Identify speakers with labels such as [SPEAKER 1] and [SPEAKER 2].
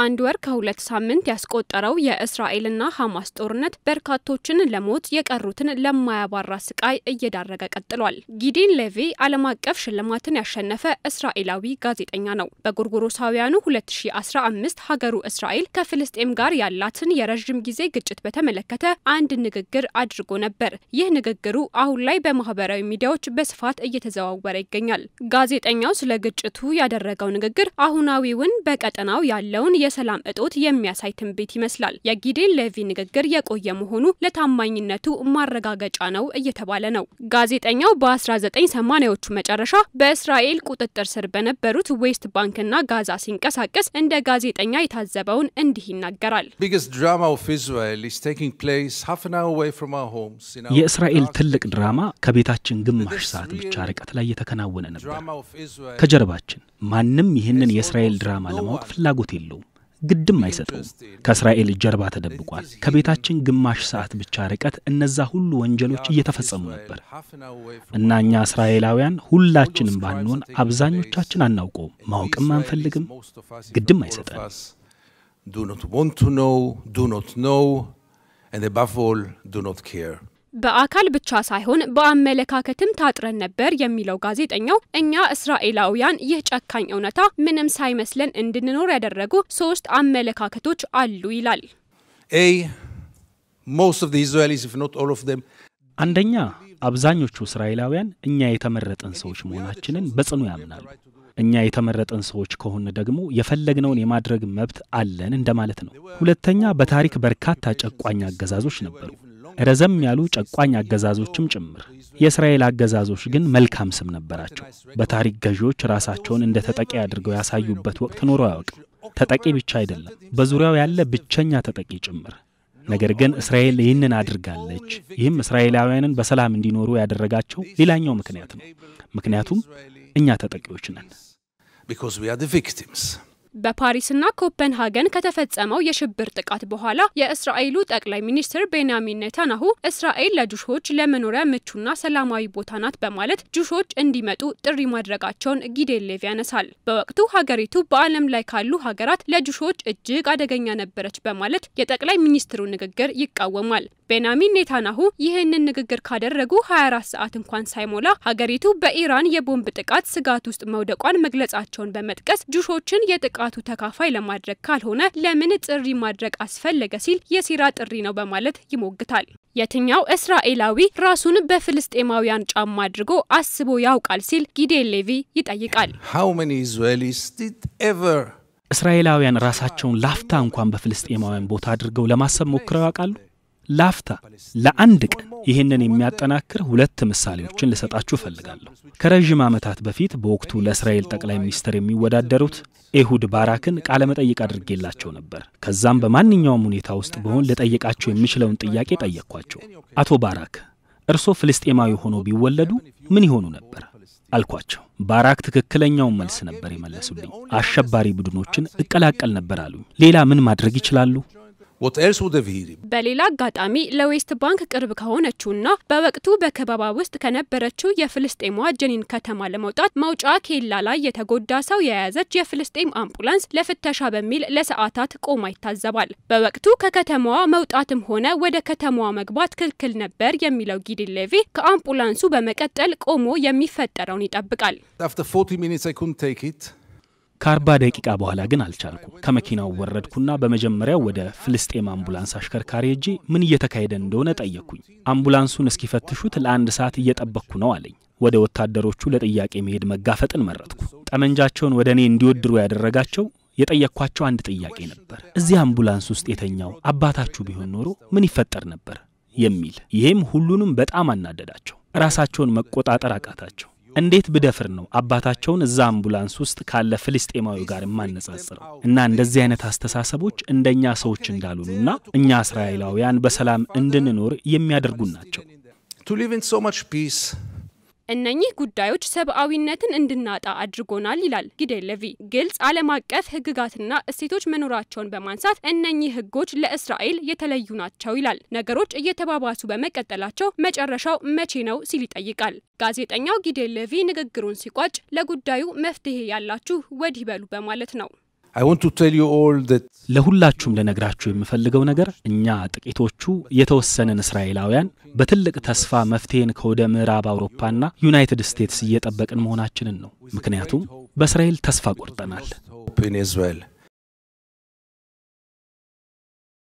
[SPEAKER 1] አንድ ወር ከሁለት ሳምንት ያስቆጠረው የእስራኤልና ሐማስ ጦርነት በርካቶችን ለሞት የቀሩትን ለማያባራ ስቃይ እየዳረገ ቀጥሏል። ጊዲን ሌቪ ዓለም አቀፍ ሽልማትን ያሸነፈ እስራኤላዊ ጋዜጠኛ ነው። በጎርጎሮሳውያኑ 2015 ሀገሩ እስራኤል ከፍልስጤም ጋር ያላትን የረዥም ጊዜ ግጭት በተመለከተ አንድ ንግግር አድርጎ ነበር። ይህ ንግግሩ አሁን ላይ በማህበራዊ ሚዲያዎች በስፋት እየተዘዋወረ ይገኛል። ጋዜጠኛው ስለ ግጭቱ ያደረገው ንግግር አሁናዊውን በቀጠናው ያለውን የሰላም እጦት የሚያሳይ ትንቢት ይመስላል። የጊዴን ሌቪ ንግግር የቆየ መሆኑ ለታማኝነቱ ማረጋገጫ ነው እየተባለ ነው። ጋዜጠኛው በ1980ዎቹ መጨረሻ በእስራኤል ቁጥጥር ስር በነበሩት ዌስት ባንክና ጋዛ ሲንቀሳቀስ እንደ ጋዜጠኛ የታዘበውን እንዲህ ይናገራል።
[SPEAKER 2] የእስራኤል ትልቅ ድራማ ከቤታችን ግማሽ ሰዓት ብቻ ርቀት ላይ የተከናወነ ነበር። ከጀርባችን ማንም ይህንን የእስራኤል ድራማ ለማወቅ ፍላጎት የለውም። ግድም አይሰጠውም። ከእስራኤል ጀርባ ተደብቋል። ከቤታችን ግማሽ ሰዓት ብቻ ርቀት እነዛ ሁሉ ወንጀሎች እየተፈጸሙ ነበር እና እኛ እስራኤላውያን ሁላችንም ባንሆን አብዛኞቻችን አናውቀውም፣ ማወቅም አንፈልግም፣ ግድም አይሰጠን።
[SPEAKER 1] በአካል ብቻ ሳይሆን በአመለካከትም ታጥረን ነበር የሚለው ጋዜጠኛው እኛ እስራኤላውያን ይህ ጨካኝ እውነታ ምንም ሳይመስለን እንድንኖር ያደረጉ ሶስት አመለካከቶች አሉ ይላል።
[SPEAKER 2] አንደኛ አብዛኞቹ እስራኤላውያን እኛ የተመረጠን ሰዎች መሆናችንን በጽኑ ያምናሉ። እኛ የተመረጠን ሰዎች ከሆነ ደግሞ የፈለግነውን የማድረግ መብት አለን እንደማለት ነው። ሁለተኛ በታሪክ በርካታ ጨቋኝ አገዛዞች ነበሩ። ረዘም ያሉ ጨቋኝ አገዛዞችም ጭምር። የእስራኤል አገዛዞች ግን መልካም ስም ነበራቸው። በታሪክ ገዢዎች ራሳቸውን እንደ ተጠቂ አድርገው ያሳዩበት ወቅት ኖሮ አያውቅም። ተጠቂ ብቻ አይደለም፣ በዙሪያው ያለ ብቸኛ ተጠቂ ጭምር። ነገር ግን እስራኤል ይህንን አድርጋለች። ይህም እስራኤላውያንን በሰላም እንዲኖሩ ያደረጋቸው ሌላኛው ምክንያት ነው። ምክንያቱም እኛ ተጠቂዎች ነን።
[SPEAKER 1] በፓሪስና ኮፐንሃገን ከተፈጸመው የሽብር ጥቃት በኋላ የእስራኤሉ ጠቅላይ ሚኒስትር ቤንያሚን ኔታንያሁ እስራኤል ለጁሾች ለመኖሪያ ምቹና ሰላማዊ ቦታ ናት በማለት ጁሾች እንዲመጡ ጥሪ ማድረጋቸውን ሌቭ ያነሳል። በወቅቱ ሀገሪቱ በዓለም ላይ ካሉ ሀገራት ለጁሾች እጅግ አደገኛ ነበረች በማለት የጠቅላይ ሚኒስትሩ ንግግር ይቃወማል። ቤንያሚን ኔታንያሁ ይህንን ንግግር ካደረጉ 24 ሰዓት እንኳን ሳይሞላ ሀገሪቱ በኢራን የቦምብ ጥቃት ስጋት ውስጥ መውደቋን መግለጻቸውን በመጥቀስ ጁሾችን የጥቃ የጥቃቱ ተካፋይ ለማድረግ ካልሆነ ለምን ጥሪ ማድረግ አስፈለገ ሲል የሴራ ጥሪ ነው በማለት ይሞግታል። የትኛው እስራኤላዊ ራሱን በፍልስጤማውያን ጫማ አድርጎ አስቦ ያውቃል ሲል ጊዴ ሌቪ ይጠይቃል።
[SPEAKER 2] እስራኤላውያን ራሳቸውን ላፍታ እንኳን በፍልስጤማውያን ቦታ አድርገው ለማሰብ ሞክረው ያውቃሉ? ላፍታ ለአንድ ቀን ይህንን የሚያጠናክር ሁለት ምሳሌዎችን ልሰጣችሁ እፈልጋለሁ። ከረዥም ዓመታት በፊት በወቅቱ ለእስራኤል ጠቅላይ ሚኒስትር የሚወዳደሩት ኤሁድ ባራክን ቃለመጠይቅ አድርጌላቸው ነበር። ከዛም በማንኛውም ሁኔታ ውስጥ በሆን ልጠይቃቸው የሚችለውን ጥያቄ ጠየቅኳቸው። አቶ ባራክ እርሶ ፍልስጤማዊ ሆኖ ቢወለዱ ምን ይሆኑ ነበር አልኳቸው። ባራክ ትክክለኛውን መልስ ነበር የመለሱልኝ። አሸባሪ ቡድኖችን እቀላቀል ነበር አሉኝ። ሌላ ምን ማድረግ ይችላሉ?
[SPEAKER 1] በሌላ አጋጣሚ ለዌስት ባንክ ቅርብ ከሆነችውና በወቅቱ በከበባ ውስጥ ከነበረችው የፍልስጤሟ ጀኒን ከተማ ለመውጣት መውጫ ኬላ ላይ የተጎዳ ሰው የያዘች የፍልስጤም አምቡላንስ ለፍተሻ በሚል ለሰዓታት ቆማ ይታዘባል። በወቅቱ ከከተማዋ መውጣትም ሆነ ወደ ከተማዋ መግባት ክልክል ነበር የሚለው ጊዲ ሌቪ ከአምቡላንሱ በመቀጠል ቆሞ የሚፈጠረውን ይጠብቃል።
[SPEAKER 2] ከአርባ ደቂቃ በኋላ ግን አልቻልኩም። ከመኪናው ወረድኩና በመጀመሪያው ወደ ፍልስጤም አምቡላንስ አሽከርካሪ እጄ ምን እየተካሄደ እንደሆነ ጠየቅኩኝ። አምቡላንሱን እስኪፈትሹት ለአንድ ሰዓት እየጠበቅኩ ነው አለኝ። ወደ ወታደሮቹ ለጥያቄ መሄድ መጋፈጥን መረጥኩ። ጠመንጃቸውን ወደ እኔ እንዲወድሩ ያደረጋቸው የጠየቅኳቸው አንድ ጥያቄ ነበር። እዚህ አምቡላንስ ውስጥ የተኛው አባታችሁ ቢሆን ኖሮ ምን ይፈጠር ነበር የሚል። ይህም ሁሉንም በጣም አናደዳቸው። ራሳቸውን መቆጣጠር አቃታቸው። እንዴት ብደፍር ነው አባታቸውን እዛ አምቡላንስ ውስጥ ካለ ፍልስጤማዊ ጋር የማነጻጽረው? እና እንደዚህ አይነት አስተሳሰቦች እንደኛ ሰዎች እንዳልሆኑና እኛ እስራኤላውያን በሰላም እንድንኖር የሚያደርጉን ናቸው።
[SPEAKER 1] እነኚህ ጉዳዮች ሰብአዊነትን እንድናጣ አድርጎናል ይላል ጊዴለቪ። ግልጽ ዓለም አቀፍ ህግጋትና እሴቶች መኖራቸውን በማንሳት እነኚህ ህጎች ለእስራኤል የተለዩ ናቸው ይላል። ነገሮች እየተባባሱ በመቀጠላቸው መጨረሻው መቼ ነው ሲል ይጠይቃል። ጋዜጠኛው ጊዴለቪ ንግግሩን ሲቋጭ ለጉዳዩ መፍትሄ ያላችሁ ወዲህ በሉ በማለት ነው።
[SPEAKER 2] ለሁላችሁም ልነግራችሁ የምፈልገው ነገር እኛ ጥቂቶቹ የተወሰንን እስራኤላውያን በትልቅ ተስፋ መፍትሄን ከወደ ምዕራብ አውሮፓና ዩናይትድ ስቴትስ እየጠበቅን መሆናችንን ነው። ምክንያቱም በእስራኤል ተስፋ ቆርጠናል።